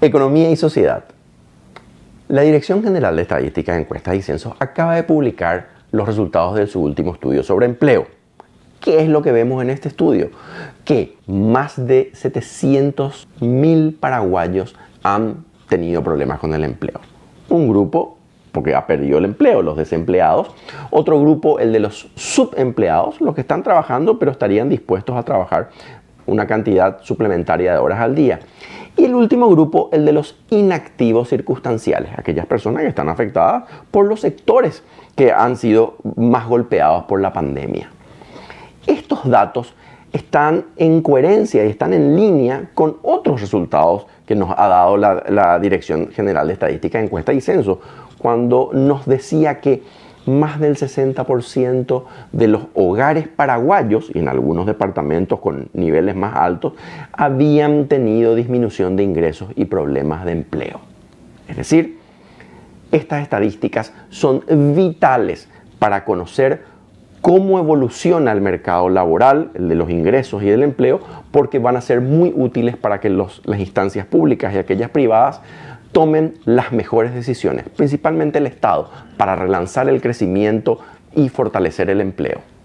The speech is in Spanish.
Economía y Sociedad. La Dirección General de Estadísticas, Encuestas y Censos acaba de publicar los resultados de su último estudio sobre empleo. ¿Qué es lo que vemos en este estudio? Que más de 700.000 paraguayos han tenido problemas con el empleo. Un grupo porque ha perdido el empleo, los desempleados. Otro grupo, el de los subempleados, los que están trabajando pero estarían dispuestos a trabajar una cantidad suplementaria de horas al día. Y el último grupo, el de los inactivos circunstanciales, aquellas personas que están afectadas por los sectores que han sido más golpeados por la pandemia. Estos datos están en coherencia y están en línea con otros resultados que nos ha dado la, Dirección General de Estadística, Encuesta y Censo, cuando nos decía que más del 60% de los hogares paraguayos, y en algunos departamentos con niveles más altos, habían tenido disminución de ingresos y problemas de empleo. Es decir, estas estadísticas son vitales para conocer cómo evoluciona el mercado laboral, el de los ingresos y del empleo, porque van a ser muy útiles para que las instancias públicas y aquellas privadas tomen las mejores decisiones, principalmente el Estado, para relanzar el crecimiento y fortalecer el empleo.